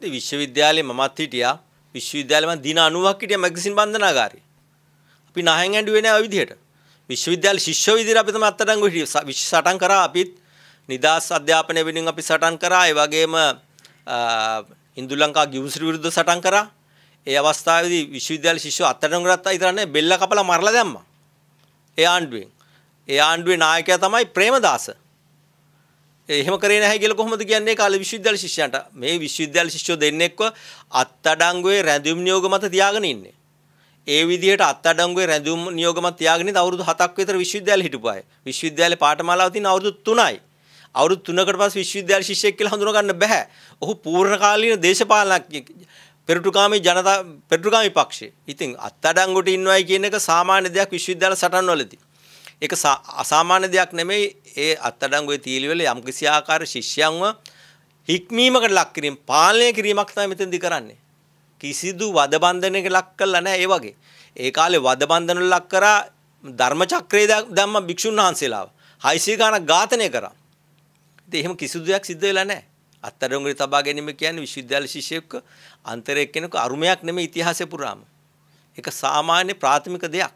ඉතින් විශ්වවිද්‍යාලේ මමත් හිටියා. විශ්වවිද්‍යාලේ මම දින 90ක් හිටියා මැග්සින් බන්ධනාගාරේ. අපි නහෙන් ඇඬුවේ නෑ ওই විදිහට. විශ්වවිද්‍යාල ශිෂ්‍ය විදිහට අපි තමයි අත්අඩංගු හිටියේ. සටන් කරා අපිත් නිදාස් අධ්‍යාපනය වෙනුවෙන් අපි සටන් කරා. ඒ වගේම ඉන්දු ලංකා ගිවිසුරු විරුද්ධ සටන් කරා. ඒ අවස්ථාවේදී විශ්වවිද්‍යාල ශිෂ්‍යෝ අත්අඩංගු කරත් අයිතරන්නේ බෙල්ල කපලා මරලා දැම්මා. ඒ ආණ්ඩුවෙන්. ඒ ආණ්ඩුවේ නායකයා තමයි ප්‍රේමදාස. එහෙම කරේ නැහැ කියලා කොහොමද කියන්නේ කාලේ විශ්වවිද්‍යාල ශිෂ්‍යයන්ට මේ විශ්වවිද්‍යාල ශිෂ්‍යෝ දෙන්නෙක්ව අත්අඩංගුවේ රැඳවීම් නියෝග මත තියාගෙන ඉන්නේ ඒ විදිහට අත්අඩංගුවේ රැඳවීම් නියෝග මත තියාගෙන ඉඳ අවුරුදු 7ක් විතර විශ්වවිද්‍යාලේ හිටපුවාය විශ්වවිද්‍යාලේ පාඨමාලාව තියෙන අවුරුදු 3යි අවුරුදු 3කට පස්සේ විශ්වවිද්‍යාල ශිෂ්‍යයෙක් කියලා හඳුනා ගන්න බෑ ඔහු පූර්ණ කාලීන දේශපාලනඥයෙක් පෙරටුකාමී ජනතා පෙරටුකාමී පක්ෂේ ඉතින් අත්අඩංගුවට ඉන්නවයි කියන එක සාමාන්‍ය දෙයක් විශ්වවිද්‍යාල සටන්වලදී ඒක අසාමාන්‍ය දෙයක් නෙමෙයි ඒ අත්අඩංගුවේ තීලිවල යම් කිසි ආකාර ශිෂ්‍යයන්ව හික්මීමකට ලක් කිරීම පාලනය කිරීමක් තමයි මෙතෙන්දි කරන්නේ කිසිදු වදබන්ධනයක ලක් කළා නැහැ ඒ වගේ ඒ කාලේ වදබන්ධන ලක් කරා ධර්ම චක්‍රය දැම්ම භික්ෂුන් වහන්සේලාව 600 ගණක් ඝාතනය කරා ඉතින් එහෙම කිසිදු දෙයක් සිද්ධ වෙලා නැහැ අත්අඩංගුවේ තබා ගැනීම කියන්නේ විශ්වවිද්‍යාල ශිෂ්‍යයෙක් අන්තරයක් කෙනෙකු අරුමයක් නෙමෙයි ඉතිහාසය පුරාම ඒක සාමාන්‍ය ප්‍රාථමික දෙයක්